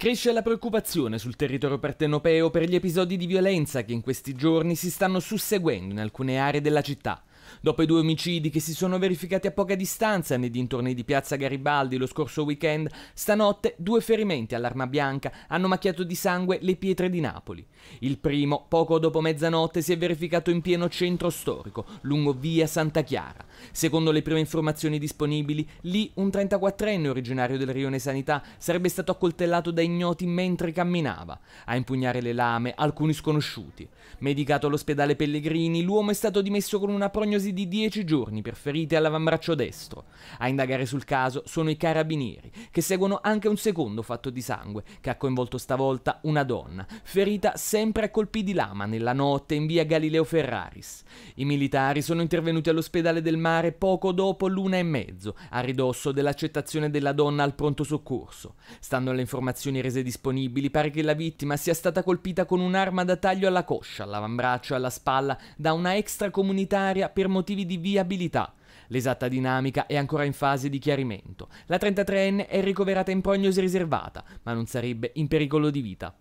Cresce la preoccupazione sul territorio partenopeo per gli episodi di violenza che in questi giorni si stanno susseguendo in alcune aree della città. Dopo i due omicidi che si sono verificati a poca distanza nei dintorni di Piazza Garibaldi lo scorso weekend, stanotte due ferimenti all'arma bianca hanno macchiato di sangue le pietre di Napoli. Il primo, poco dopo mezzanotte, si è verificato in pieno centro storico, lungo via Santa Chiara. Secondo le prime informazioni disponibili, lì un 34enne originario del rione Sanità sarebbe stato accoltellato da ignoti mentre camminava. A impugnare le lame, alcuni sconosciuti. Medicato all'ospedale Pellegrini, l'uomo è stato dimesso con una prognosi prognosi di 10 giorni per ferite all'avambraccio destro. A indagare sul caso sono i carabinieri, che seguono anche un secondo fatto di sangue, che ha coinvolto stavolta una donna, ferita sempre a colpi di lama nella notte in via Galileo Ferraris. I militari sono intervenuti all'ospedale del mare poco dopo l'una e mezzo, a ridosso dell'accettazione della donna al pronto soccorso. Stando alle informazioni rese disponibili, pare che la vittima sia stata colpita con un'arma da taglio alla coscia, all'avambraccio e alla spalla da una extracomunitaria per motivi di viabilità. L'esatta dinamica è ancora in fase di chiarimento. La 33enne è ricoverata in prognosi riservata, ma non sarebbe in pericolo di vita.